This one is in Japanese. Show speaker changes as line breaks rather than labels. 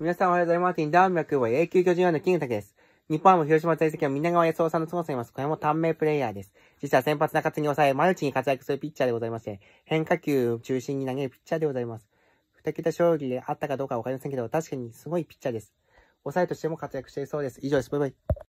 皆さんおはようございます。インダー脈は永久巨人用のキングタケです。日本は広島在籍は皆川康夫さんの妻さいます。これも短命プレイヤーです。実は先発中津に抑え、マルチに活躍するピッチャーでございまして、変化球を中心に投げるピッチャーでございます。二桁勝利であったかどうかわかりませんけど、確かにすごいピッチャーです。抑えとしても活躍していそうです。以上です。バイバイ。